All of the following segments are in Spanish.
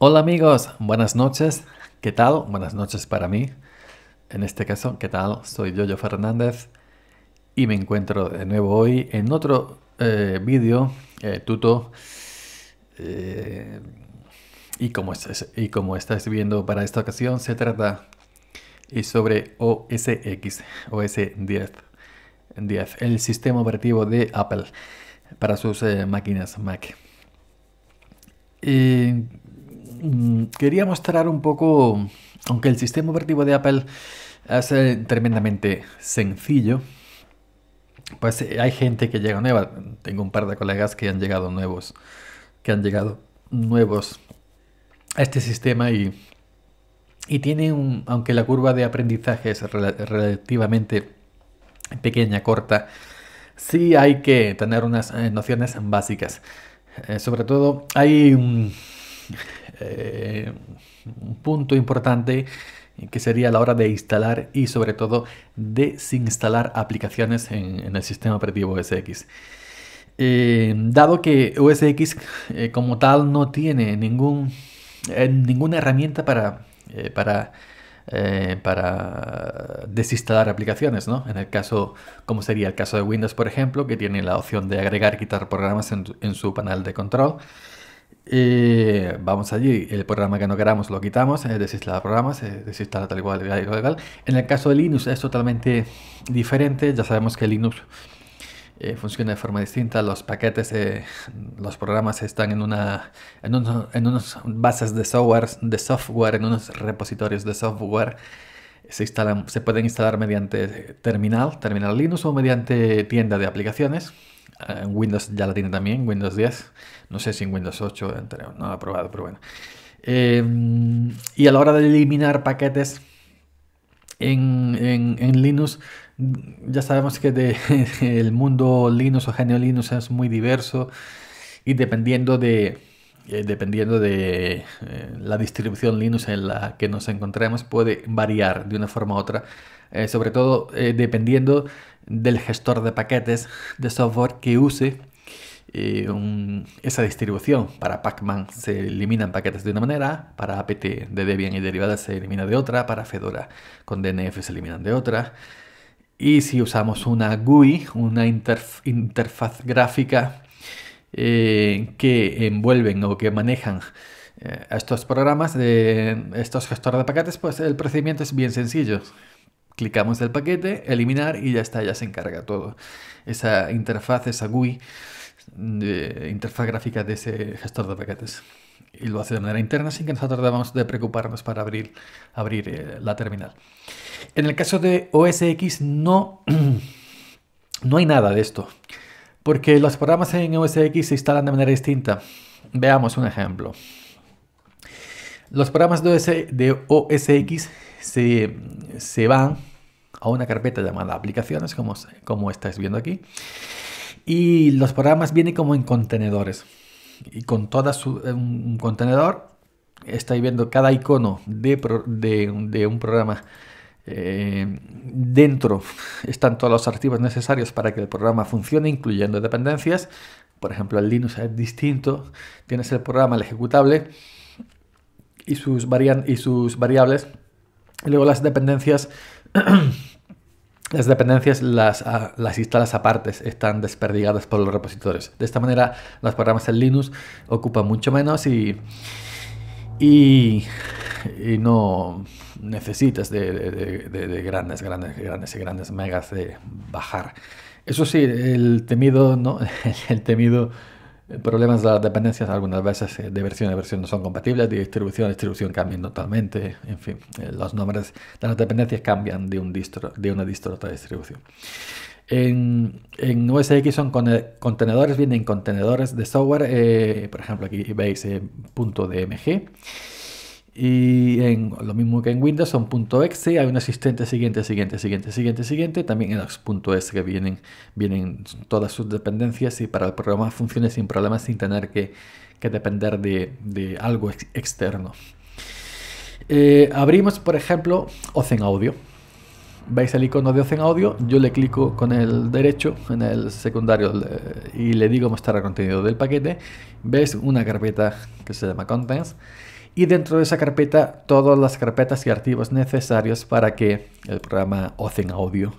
Hola amigos, buenas noches. ¿Qué tal? Buenas noches para mí. En este caso, ¿qué tal? Soy Yoyo Fernández y me encuentro de nuevo hoy en otro eh, vídeo eh, tuto. Eh, y, como y como estáis viendo para esta ocasión, se trata sobre OS X, OS10, 10, el sistema operativo de Apple para sus máquinas Mac. Y Mm, quería mostrar un poco, aunque el sistema operativo de Apple es tremendamente sencillo, pues eh, hay gente que llega nueva. Tengo un par de colegas que han llegado nuevos, que han llegado nuevos a este sistema y, y tiene aunque la curva de aprendizaje es relativamente pequeña, corta, sí hay que tener unas eh, nociones básicas. Eh, sobre todo hay un... Eh, un punto importante que sería la hora de instalar y sobre todo desinstalar aplicaciones en, el sistema operativo OS eh, dado que OS eh, como tal no tiene ningún, ninguna herramienta para, para, para desinstalar aplicaciones, ¿no? En el caso, como sería el caso de Windows, por ejemplo, que tiene la opción de agregar y quitar programas en su panel de control. Eh, vamos allí, el programa que no queramos lo quitamos, desinstala eh, desinstalar programas, se eh, desinstala tal y cual, tal En el caso de Linux es totalmente diferente, ya sabemos que Linux funciona de forma distinta, los paquetes, los programas están en, una, en, bases de software, de software, en unos repositorios de software. Se, instalan, se pueden instalar mediante terminal, terminal Linux o mediante tienda de aplicaciones. Eh, Windows ya la tiene también, Windows 10. No sé si en Windows 8 no lo he probado, pero bueno. Em, y a la hora de eliminar paquetes en, Linux, ya sabemos que el mundo Linux o genio Linux es muy diverso y dependiendo de, eh, dependiendo de eh, la distribución Linux en la que nos encontremos, puede variar de una forma u otra, sobre todo dependiendo del gestor de paquetes de software que use eh, esa distribución. Para Pacman se eliminan paquetes de una manera, para apt de Debian y derivadas se elimina de otra, para Fedora con DNF se eliminan de otra. Y si usamos una GUI, una interfaz gráfica eh, que envuelven o que manejan eh, estos programas, de estos gestores de paquetes, pues el procedimiento es bien sencillo. Clicamos el paquete, eliminar y ya está, ya se encarga todo. Esa interfaz, esa GUI, interfaz gráfica de ese gestor de paquetes. Y lo hace de manera interna sin que nosotros debamos de preocuparnos para abrir, abrir eh, la terminal. En el caso de OSX no, no hay nada de esto, porque los programas en OSX se instalan de manera distinta. Veamos un ejemplo. Los programas de, OSX se, se van a una carpeta llamada aplicaciones, como, como estáis viendo aquí. Y los programas vienen como en contenedores. Y con toda un contenedor, estáis viendo cada icono de, un programa. Eh, dentro están todos los archivos necesarios para que el programa funcione, incluyendo dependencias. Por ejemplo, el Linux es distinto. Tienes el programa, el ejecutable y sus, y sus variables. Y luego las dependencias Las dependencias ah, las, instalas aparte, están desperdigadas por los repositorios. De esta manera, los programas en Linux ocupan mucho menos y, y, no necesitas de, de, grandes, grandes, grandes y grandes megas de bajar. Eso sí, el temido, ¿no? el temido eh, problemas de las dependencias algunas veces eh, de versión a versión no son compatibles, de distribución a distribución cambian totalmente, en fin, eh, los nombres de las dependencias cambian de, un de una distro a otra distribución. En, en OSX son contenedores, vienen contenedores de software, por ejemplo aquí veis .dmg y lo mismo que en Windows son .exe, hay un asistente siguiente, siguiente, siguiente, siguiente, siguiente. También en los .exe que vienen, vienen todas sus dependencias y para el programa funciona sin problemas sin tener que, depender de, algo externo. Eh, abrimos, por ejemplo, Ozen Audio. ¿Veis el icono de Ozen Audio? Yo le clico con el derecho en el secundario y le digo mostrar el contenido del paquete. Veis una carpeta que se llama Contents y dentro de esa carpeta todas las carpetas y archivos necesarios para que el programa Ocean Audio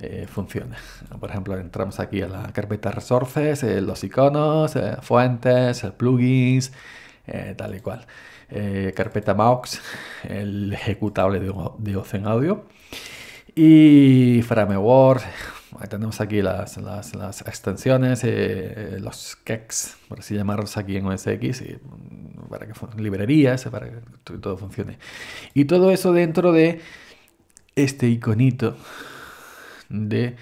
eh, funcione. Por ejemplo, entramos aquí a la carpeta Resources, eh, los iconos, eh, fuentes, plugins, tal y cual. carpeta Maux, el ejecutable de, Ocean Audio. Y Framework, tenemos aquí las, extensiones, eh, los keks, por así llamarlos aquí en OSX, mm, para que librerías, para que todo funcione. Y todo eso dentro de este iconito de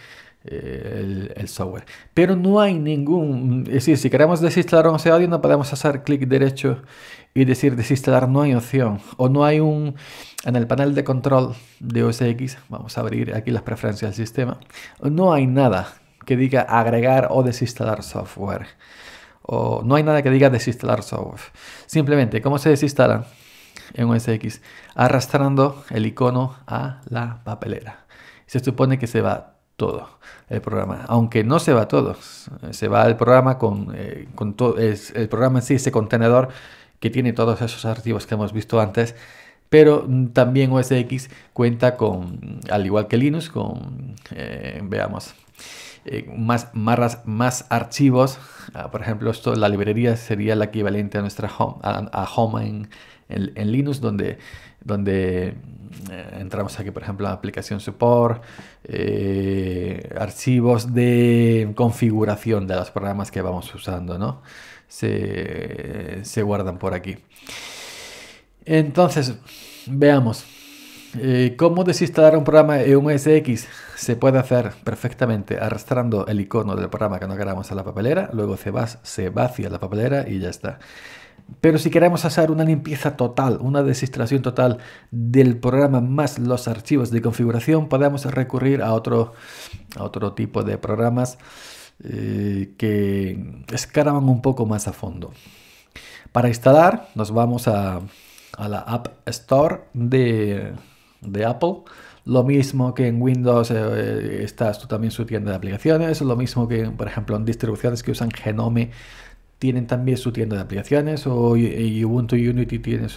eh, el, software. Pero no hay ningún, es decir, si queremos desinstalar un audio no podemos hacer clic derecho y decir desinstalar, no hay opción. O no hay un, en el panel de control de OSX, vamos a abrir aquí las preferencias del sistema, no hay nada que diga agregar o desinstalar software. O no hay nada que diga desinstalar software. Simplemente, ¿cómo se desinstala? en OSX, arrastrando el icono a la papelera. Se supone que se va todo el programa, aunque no se va todo, se va el programa con, eh, todo, el programa en sí, ese contenedor que tiene todos esos archivos que hemos visto antes, pero también OS X cuenta con, al igual que Linux, con, eh, veamos, eh, más, más, más archivos, ah, por ejemplo, esto, la librería sería la equivalente a nuestra home, a, a home en, en, Linux, donde, donde eh, entramos aquí, por ejemplo, a aplicación support, eh, archivos de configuración de los programas que vamos usando, ¿no? Se, guardan por aquí. Entonces, veamos. Eh, ¿Cómo desinstalar un programa en un sx Se puede hacer perfectamente arrastrando el icono del programa que no queramos a la papelera, luego se, va, se la papelera y ya está. Pero si queremos hacer una limpieza total, una desinstalación total del programa más los archivos de configuración, podemos recurrir a otro, a otro tipo de programas eh, que escarban un poco más a fondo. Para instalar nos vamos a, la App Store de, Apple. Lo mismo que en Windows eh, estás tú también su tienda de aplicaciones, lo mismo que, por ejemplo, en distribuciones que usan Genome tienen también su tienda de aplicaciones o Ubuntu Unity tiene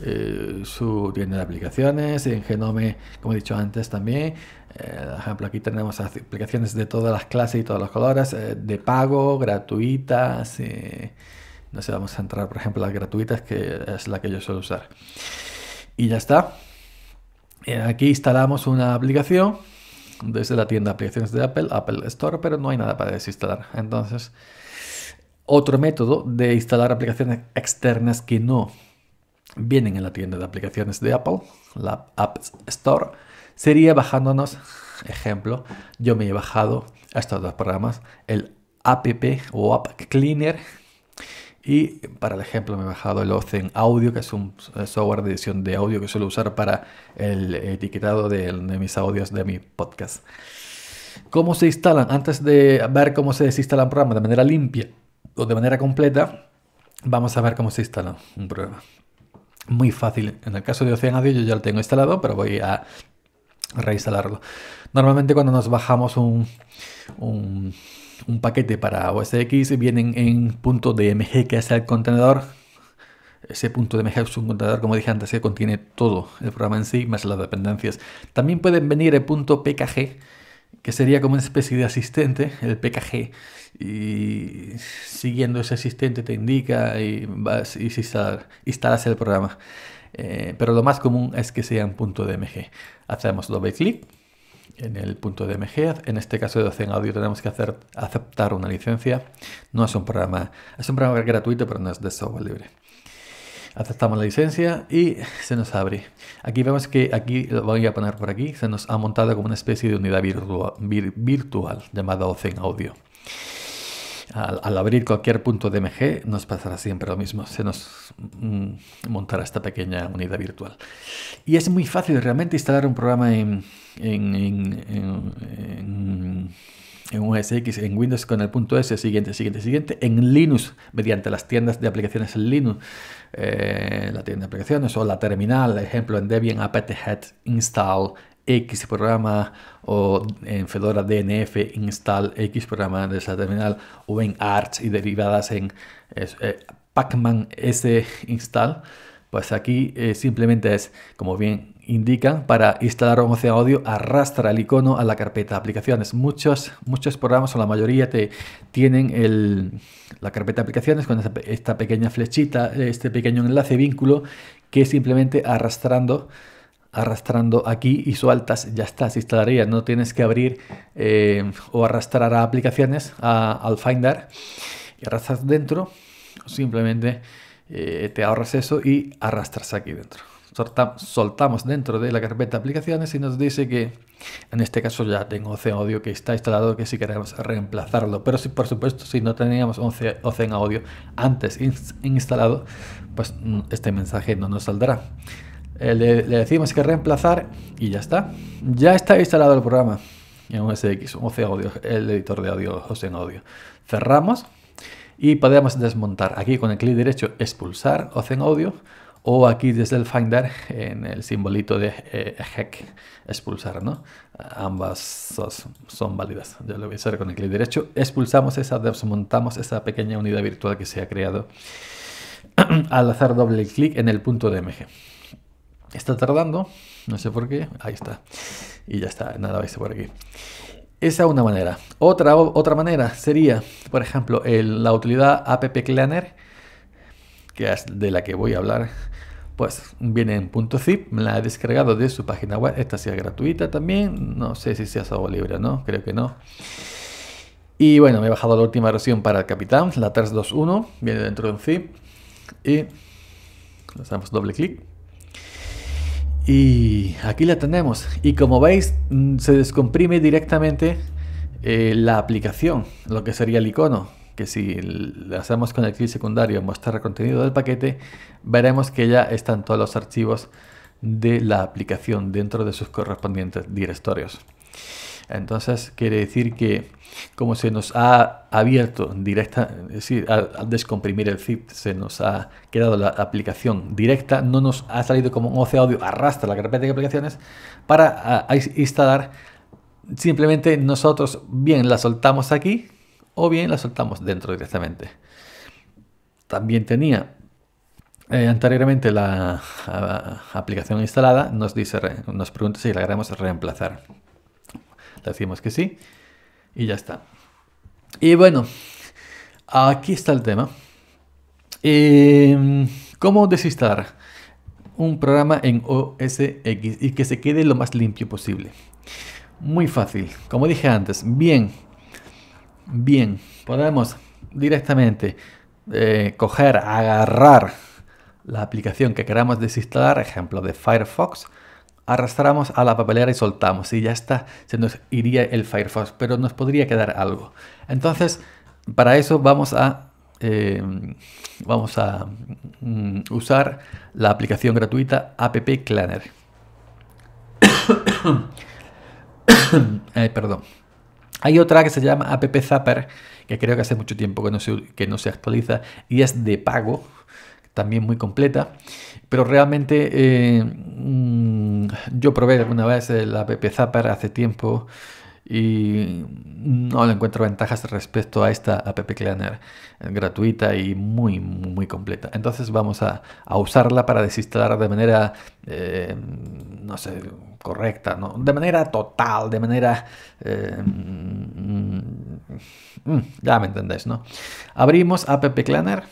eh, su, tienda de aplicaciones, en Genome, como he dicho antes también, eh, por ejemplo aquí tenemos aplicaciones de todas las clases y todos los colores, eh, de pago, gratuitas, no sé, vamos a entrar por ejemplo las gratuitas que es la que yo suelo usar. Y ya está. Aquí instalamos una aplicación desde la tienda de aplicaciones de Apple, Apple Store, pero no hay nada para desinstalar. Entonces, otro método de instalar aplicaciones externas que no vienen en la tienda de aplicaciones de Apple, la App Store, sería bajándonos, ejemplo, yo me he bajado a estos dos programas, el App o App Cleaner y para el ejemplo me he bajado el Ocean Audio, que es un software de edición de audio que suelo usar para el etiquetado de, de mis audios de mi podcast. ¿Cómo se instalan? Antes de ver cómo se desinstalan programas de manera limpia, o de manera completa, vamos a ver cómo se instala un programa. Muy fácil. En el caso de Ocean Audio yo ya lo tengo instalado, pero voy a reinstalarlo. Normalmente cuando nos bajamos un, paquete para OSX X vienen en punto .dmg, que es el contenedor. Ese punto .dmg es un contenedor, como dije antes, que contiene todo el programa en sí, más las dependencias. También pueden venir el punto .pkg, que sería como una especie de asistente, el PKG, y siguiendo ese asistente te indica y vas y instalas el programa. Eh, pero lo más común es que sea en .dmg. Hacemos doble clic en el punto .dmg. En este caso de Ocean Audio tenemos que hacer, aceptar una licencia. No es un programa, es un programa gratuito, pero no es de software libre aceptamos la licencia y se nos abre. Aquí vemos que aquí, lo voy a poner por aquí, se nos ha montado como una especie de unidad virtual llamada Ozen Audio. Al, abrir cualquier punto DMG nos pasará siempre lo mismo, se nos mm, montará esta pequeña unidad virtual. Y es muy fácil realmente instalar un programa en en en Windows con el punto S, siguiente, siguiente, siguiente, en Linux, mediante las tiendas de aplicaciones en Linux, eh, la tienda de aplicaciones o la terminal, ejemplo, en Debian, apt-get, install, X programa o en Fedora DNF install X programa de esa terminal o en Arch y derivadas en eh, Pacman S install pues aquí eh, simplemente es, como bien indican, para instalar un OCA Audio arrastra el icono a la carpeta aplicaciones. Muchos, muchos programas o la mayoría te tienen la carpeta aplicaciones con esta, pequeña flechita, eh, este pequeño enlace vínculo que simplemente arrastrando arrastrando aquí y sueltas, ya está, se instalaría. No tienes que abrir eh, o arrastrar a aplicaciones al Finder y arrastras dentro, simplemente eh, te ahorras eso y arrastras aquí dentro. Soltamos dentro de la carpeta aplicaciones y nos dice que en este caso ya tengo Ocean audio que está instalado, que si queremos reemplazarlo. Pero si por supuesto si no teníamos 11 audio antes instalado, pues mm, este mensaje no nos saldrá. Eh, le, decimos que reemplazar y ya está. Ya está instalado el programa en OSX, 11 audio, el editor de audio Ocean Audio. Cerramos y podemos desmontar aquí con el clic derecho expulsar o hacen Audio o aquí desde el Finder en el simbolito de eject eh, expulsar, ¿no? Ambas son, válidas. Yo lo voy a hacer con el clic derecho. Expulsamos esa, desmontamos esa pequeña unidad virtual que se ha creado al hacer doble clic en el punto DMG. Está tardando, no sé por qué. Ahí está. Y ya está, nada, vais por aquí. Esa es una manera. Otra, otra manera sería, por ejemplo, la utilidad Cleaner que es de la que voy a hablar, pues viene en .zip, me la he descargado de su página web, esta sea gratuita también, no sé si sea algo libre o no, creo que no. Y bueno, me he bajado la última versión para el Capitán, la 321, viene dentro de un zip, y hacemos doble clic y aquí la tenemos. Y como veis, mm, se descomprime directamente eh, la aplicación, lo que sería el icono. Que si le hacemos con el clic secundario mostrar el contenido del paquete, veremos que ya están todos los archivos de la aplicación dentro de sus correspondientes directorios. Entonces quiere decir que como se nos ha abierto directa, al, descomprimir el zip se nos ha quedado la aplicación directa, no nos ha salido como un OC audio arrastra la carpeta de aplicaciones para instalar. Simplemente nosotros bien la soltamos aquí o bien la soltamos dentro directamente. También tenía eh, anteriormente la aplicación instalada nos dice nos pregunta si la queremos reemplazar decimos que sí y ya está. Y bueno, aquí está el tema. Em, ¿Cómo desinstalar un programa en OS X y que se quede lo más limpio posible? Muy fácil, como dije antes, bien, bien, podemos directamente eh, coger, agarrar la aplicación que queramos desinstalar, ejemplo de Firefox, arrastramos a la papelera y soltamos y ya está, se nos iría el Firefox, pero nos podría quedar algo. Entonces, para eso vamos a, eh, vamos a mm, usar la aplicación gratuita App Planner. Eh, perdón. Hay otra que se llama App Zapper, que creo que hace mucho tiempo que que no se actualiza y es de pago también muy completa. Pero realmente eh, mm, yo probé alguna vez la app Zapper hace tiempo y no le encuentro ventajas respecto a esta app Cleaner gratuita y muy muy completa entonces vamos a, usarla para desinstalar de manera eh, no sé correcta ¿no? de manera total de manera eh, mm, mm, ya me entendéis no abrimos app Cleaner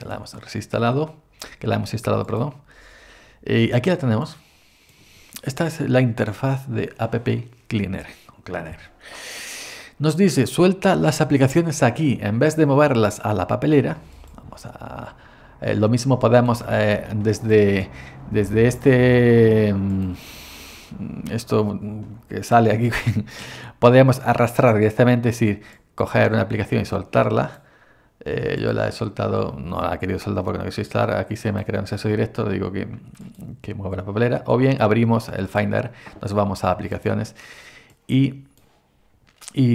que la hemos que la hemos instalado, perdón. Y eh, aquí la tenemos. Esta es la interfaz de App Cleaner. Nos dice, suelta las aplicaciones aquí, en vez de moverlas a la papelera. Vamos a... Eh, lo mismo podemos eh, desde, desde este... Mm, esto que sale aquí, podemos arrastrar directamente, es decir, coger una aplicación y soltarla eh, yo la he soltado, no la he querido soltar porque no quiso instalar. Aquí se me ha creado un acceso directo, digo que, que mueva la papelera. O bien abrimos el Finder, nos vamos a aplicaciones y,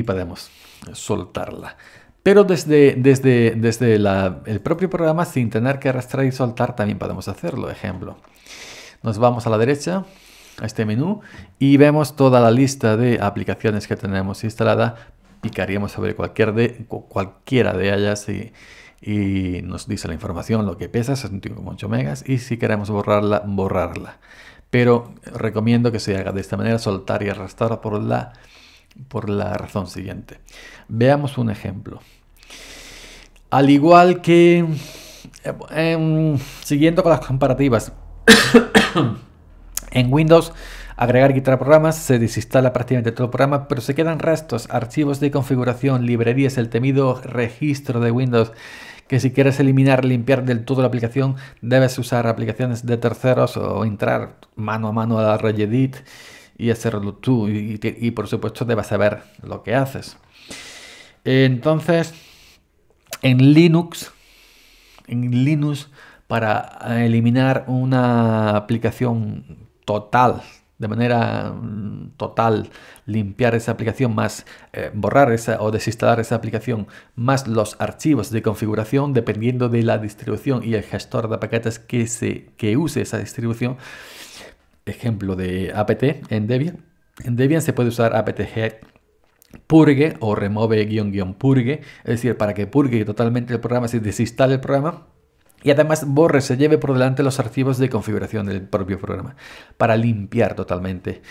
podemos soltarla. Pero desde, desde, desde el propio programa, sin tener que arrastrar y soltar, también podemos hacerlo. Ejemplo, nos vamos a la derecha, a este menú, y vemos toda la lista de aplicaciones que tenemos instalada y sobre cualquier de, cualquiera de ellas y, nos dice la información, lo que pesa, 61,8 megas, y si queremos borrarla, borrarla. Pero recomiendo que se haga de esta manera, soltar y arrastrar por la, por la razón siguiente. Veamos un ejemplo. Al igual que, em, siguiendo con las comparativas, en Windows Agregar y programas se desinstala prácticamente todo el programa, pero se quedan restos, archivos de configuración, librerías, el temido registro de Windows que si quieres eliminar, limpiar del todo la aplicación, debes usar aplicaciones de terceros o entrar mano a mano a la red y hacerlo tú. Y, y por supuesto debes saber lo que haces. Entonces, en Linux, en Linux, para eliminar una aplicación total de manera mm, total limpiar esa aplicación más eh, borrar esa o desinstalar esa aplicación más los archivos de configuración dependiendo de la distribución y el gestor de paquetes que se que use esa distribución ejemplo de apt en Debian en Debian se puede usar apt-get purge o remove purgue es decir para que purgue totalmente el programa si desinstale el programa y además borre, se lleve por delante los archivos de configuración del propio programa para limpiar totalmente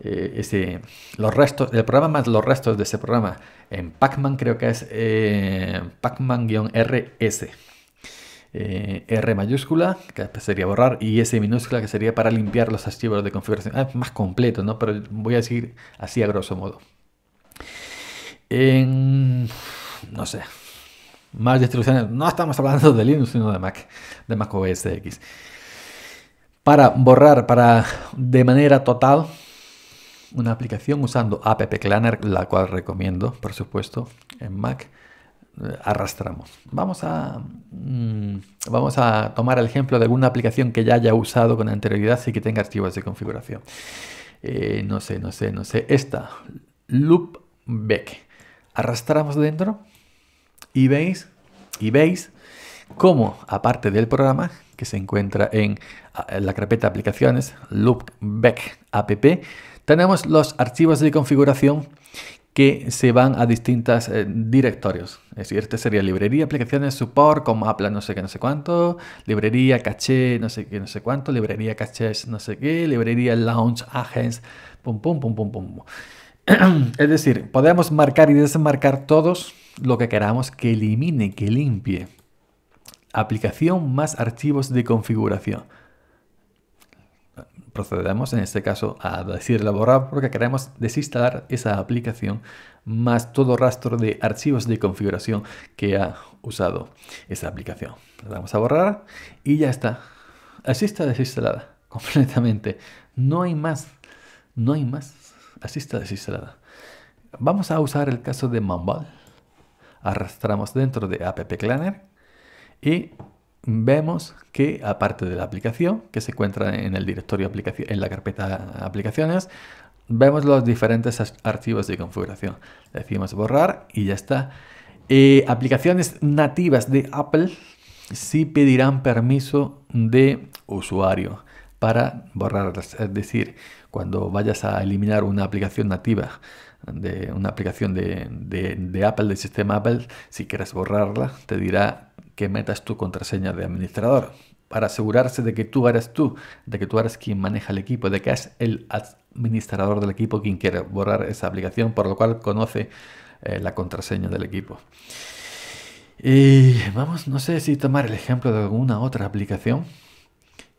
eh, los restos del programa más los restos de ese programa en Pacman creo que es eh, Pacman-RS. Eh, R mayúscula, que sería borrar, y S minúscula, que sería para limpiar los archivos de configuración. es ah, más completo, ¿no? Pero voy a decir así a grosso modo. no sé, más distribuciones. No estamos hablando de Linux, sino de Mac, de Mac OS X. Para borrar para, de manera total una aplicación usando App la cual recomiendo, por supuesto, en Mac, eh, arrastramos. Vamos a, mm, vamos a tomar el ejemplo de alguna aplicación que ya haya usado con anterioridad y que tenga archivos de configuración. Eh, no sé, no sé, no sé. Esta, Loopback. Arrastramos dentro y veis y veis cómo, aparte del programa, que se encuentra en la carpeta aplicaciones, loopback app, tenemos los archivos de configuración que se van a distintos eh, directorios. Es decir, este sería librería, aplicaciones, support, como Apple, no sé qué, no sé cuánto, librería, caché, no sé qué, no sé cuánto, librería, cachés, no sé qué, librería, launch, agents, pum, pum, pum, pum, pum. es decir, podemos marcar y desmarcar todos lo que queramos que elimine, que limpie. Aplicación más archivos de configuración. Procedemos en este caso a decirle borrar porque queremos desinstalar esa aplicación más todo rastro de archivos de configuración que ha usado esa aplicación. Le damos a borrar y ya está. Así está desinstalada completamente. No hay más. No hay más. Así está desinstalada. Vamos a usar el caso de Mambal arrastramos dentro de App AppClanner y vemos que aparte de la aplicación que se encuentra en el directorio aplicación, en la carpeta aplicaciones, vemos los diferentes archivos de configuración. Le decimos borrar y ya está. Eh, aplicaciones nativas de Apple sí pedirán permiso de usuario para borrarlas. Es decir, cuando vayas a eliminar una aplicación nativa de una aplicación de, Apple, del sistema Apple, si quieres borrarla, te dirá que metas tu contraseña de administrador para asegurarse de que tú eres tú, de que tú eres quien maneja el equipo, de que es el administrador del equipo quien quiere borrar esa aplicación, por lo cual conoce eh, la contraseña del equipo. Y vamos, no sé si tomar el ejemplo de alguna otra aplicación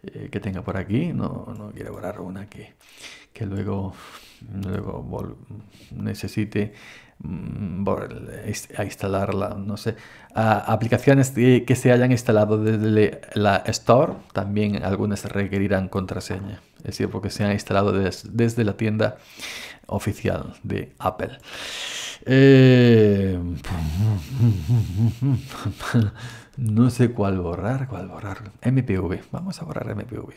eh, que tenga por aquí. No, no quiero borrar una que, que luego luego necesite mm, a instalarla, no sé. aplicaciones que, se hayan instalado desde la Store también algunas requerirán contraseña, es decir, porque se han instalado desde la tienda oficial de Apple. Eh, no sé cuál borrar, cuál borrar. MPV, vamos a borrar MPV.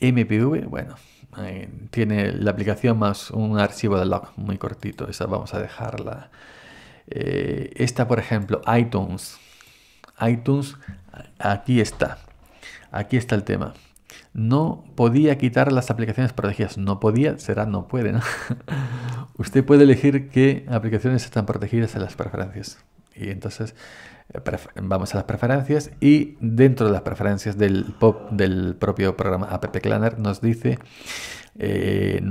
MPV, bueno, eh, tiene la aplicación más un archivo de log muy cortito, esa vamos a dejarla. Eh, esta, por ejemplo, iTunes. iTunes, aquí está. Aquí está el tema. No podía quitar las aplicaciones protegidas. No podía, será no puede. ¿no? Usted puede elegir qué aplicaciones están protegidas en las preferencias. Y entonces eh, vamos a las preferencias y dentro de las preferencias del, pop, del propio programa App Planner nos dice eh,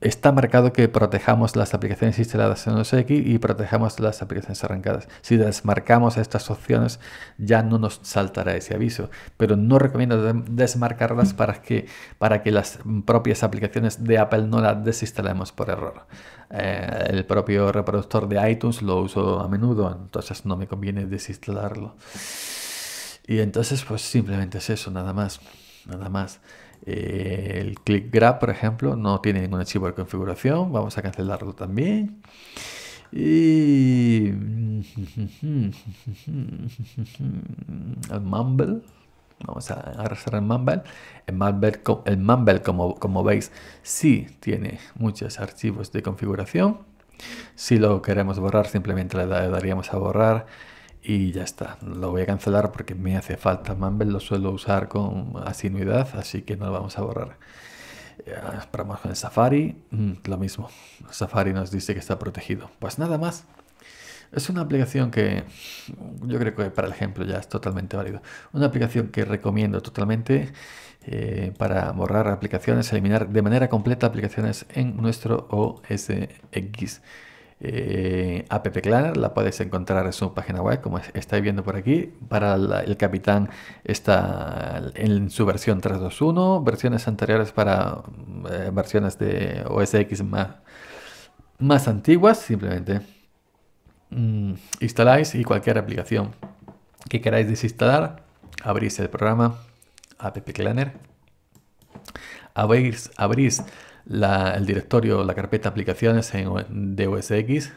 está marcado que protejamos las aplicaciones instaladas en los X y protejamos las aplicaciones arrancadas. Si desmarcamos estas opciones, ya no nos saltará ese aviso. Pero no recomiendo desmarcarlas para que, para que las propias aplicaciones de Apple no las desinstalemos por error. Eh, el propio reproductor de iTunes lo uso a menudo, entonces no me conviene desinstalarlo. Y entonces, pues simplemente es eso, nada más. Nada más el click grab, por ejemplo, no tiene ningún archivo de configuración. Vamos a cancelarlo también. Y el mumble. Vamos a arrastrar el mumble. El mumble, el como, como veis, sí tiene muchos archivos de configuración. Si lo queremos borrar, simplemente le daríamos a borrar y ya está. Lo voy a cancelar porque me hace falta. Mumble lo suelo usar con asinuidad, así que no lo vamos a borrar. Eh, esperamos con el Safari, mm, lo mismo. Safari nos dice que está protegido. Pues nada más. Es una aplicación que yo creo que para el ejemplo ya es totalmente válido. Una aplicación que recomiendo totalmente eh, para borrar aplicaciones, eliminar de manera completa aplicaciones en nuestro OS X eh, app la podéis encontrar en su página web, como estáis viendo por aquí. Para el Capitán está en su versión 3.2.1, versiones anteriores para eh, versiones de OS X más, más antiguas, simplemente mm, instaláis y cualquier aplicación que queráis desinstalar, abrís el programa app Planner, abrís el directorio, la carpeta aplicaciones en, de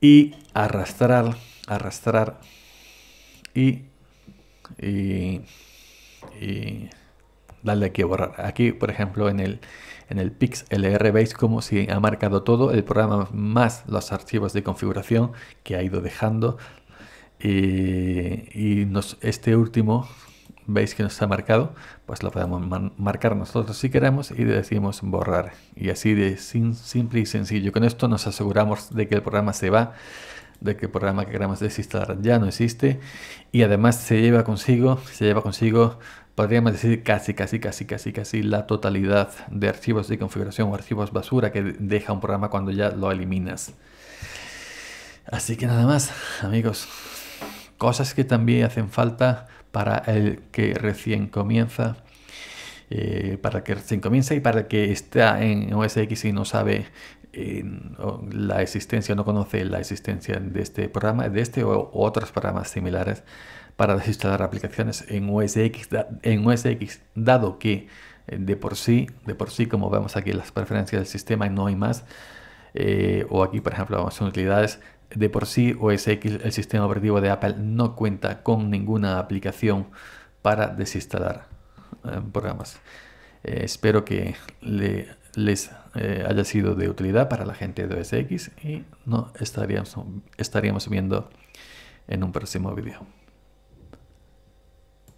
y arrastrar, arrastrar y, darle aquí a borrar. Aquí, por ejemplo, en el, en el PixLR veis como si ha marcado todo el programa más los archivos de configuración que ha ido dejando. Eh, y, este último veis que no está marcado, pues lo podemos marcar nosotros si queremos y le decimos borrar. Y así de simple y sencillo. Con esto nos aseguramos de que el programa se va, de que el programa que queramos desinstalar ya no existe y además se lleva consigo, se lleva consigo, podríamos decir casi, casi, casi, casi, casi la totalidad de archivos de configuración o archivos basura que deja un programa cuando ya lo eliminas. Así que nada más, amigos. Cosas que también hacen falta para el que recién comienza. Eh, para que recién comienza y para el que está en OS X y no sabe la existencia, no conoce la existencia de este programa, de este o otros programas similares para desinstalar aplicaciones en OS X, en OS dado que eh, de por sí, de por sí, como vemos aquí las preferencias del sistema, no hay más. Eh, o aquí, por ejemplo, vamos utilidades, de por sí OS X, el sistema operativo de Apple, no cuenta con ninguna aplicación para desinstalar eh, programas. Eh, espero que les eh, haya sido de utilidad para la gente de OS X y no estaríamos, estaríamos viendo en un próximo vídeo.